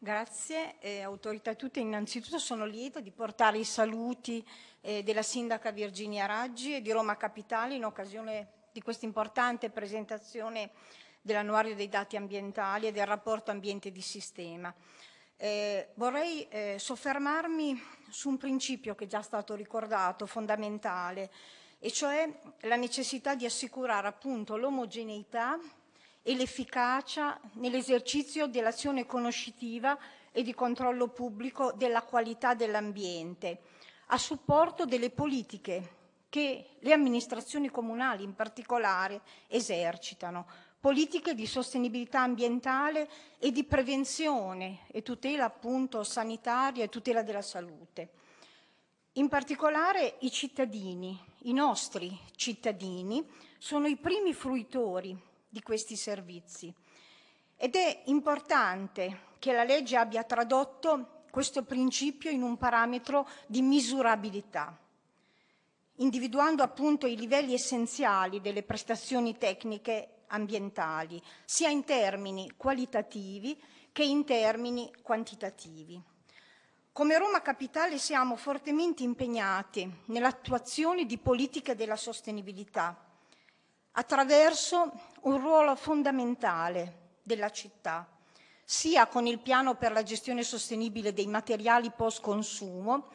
Grazie, eh, autorità tutte innanzitutto sono lieta di portare i saluti eh, della sindaca Virginia Raggi e di Roma Capitale in occasione di questa importante presentazione dell'annuario dei dati ambientali e del rapporto ambiente di sistema. Eh, vorrei eh, soffermarmi su un principio che è già stato ricordato, fondamentale, e cioè la necessità di assicurare appunto l'omogeneità e l'efficacia nell'esercizio dell'azione conoscitiva e di controllo pubblico della qualità dell'ambiente, a supporto delle politiche che le amministrazioni comunali in particolare esercitano, politiche di sostenibilità ambientale e di prevenzione e tutela appunto sanitaria e tutela della salute. In particolare i cittadini, i nostri cittadini, sono i primi fruitori di questi servizi. Ed è importante che la legge abbia tradotto questo principio in un parametro di misurabilità, individuando appunto i livelli essenziali delle prestazioni tecniche ambientali, sia in termini qualitativi che in termini quantitativi. Come Roma Capitale siamo fortemente impegnati nell'attuazione di politiche della sostenibilità attraverso un ruolo fondamentale della città, sia con il piano per la gestione sostenibile dei materiali post consumo,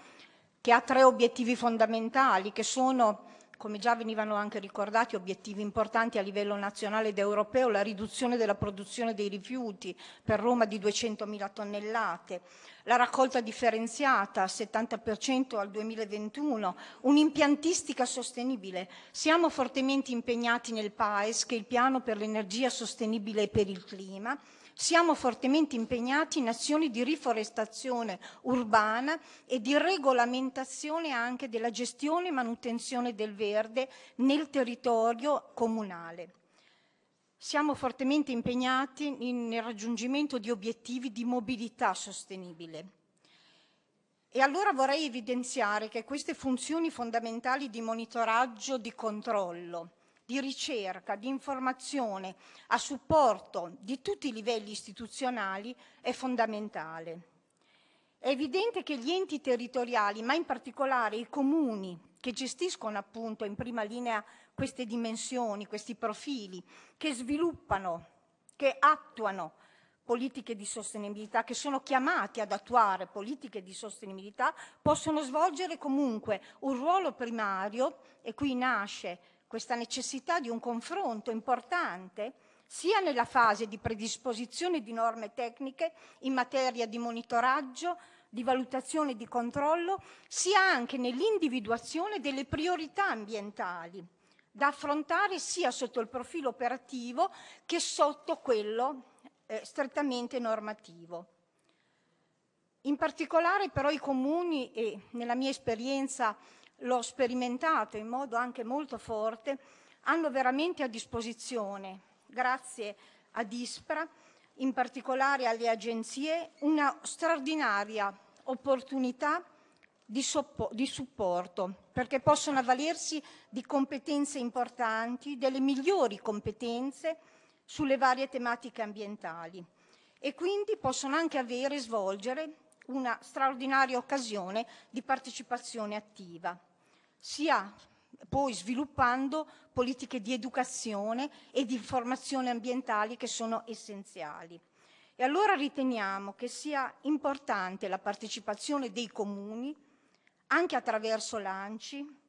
che ha tre obiettivi fondamentali, che sono come già venivano anche ricordati, obiettivi importanti a livello nazionale ed europeo, la riduzione della produzione dei rifiuti per Roma di 200.000 tonnellate, la raccolta differenziata 70% al 2021, un'impiantistica sostenibile. Siamo fortemente impegnati nel PAES, che è il piano per l'energia sostenibile e per il clima, siamo fortemente impegnati in azioni di riforestazione urbana e di regolamentazione anche della gestione e manutenzione del verde nel territorio comunale. Siamo fortemente impegnati nel raggiungimento di obiettivi di mobilità sostenibile. E allora vorrei evidenziare che queste funzioni fondamentali di monitoraggio, di controllo, di ricerca, di informazione a supporto di tutti i livelli istituzionali è fondamentale. È evidente che gli enti territoriali, ma in particolare i comuni, che gestiscono appunto in prima linea queste dimensioni, questi profili, che sviluppano, che attuano politiche di sostenibilità, che sono chiamati ad attuare politiche di sostenibilità, possono svolgere comunque un ruolo primario e qui nasce questa necessità di un confronto importante sia nella fase di predisposizione di norme tecniche in materia di monitoraggio, di valutazione e di controllo, sia anche nell'individuazione delle priorità ambientali da affrontare sia sotto il profilo operativo che sotto quello eh, strettamente normativo. In particolare però i comuni e nella mia esperienza l'ho sperimentato in modo anche molto forte, hanno veramente a disposizione, grazie a Dispra, in particolare alle agenzie, una straordinaria opportunità di, di, supporto, perché possono avvalersi di competenze importanti, delle migliori competenze sulle varie tematiche ambientali e quindi possono anche avere e svolgere una straordinaria occasione di partecipazione attiva. Sia poi sviluppando politiche di educazione e di formazione ambientali che sono essenziali. E allora riteniamo che sia importante la partecipazione dei comuni, anche attraverso l'ANCI,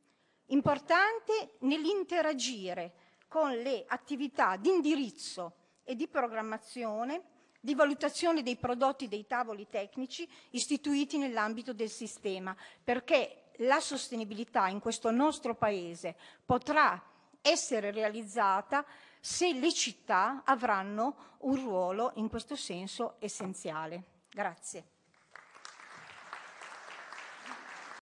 importante nell'interagire con le attività di indirizzo e di programmazione di valutazione dei prodotti dei tavoli tecnici istituiti nell'ambito del sistema, perché la sostenibilità in questo nostro Paese potrà essere realizzata se le città avranno un ruolo in questo senso essenziale. Grazie.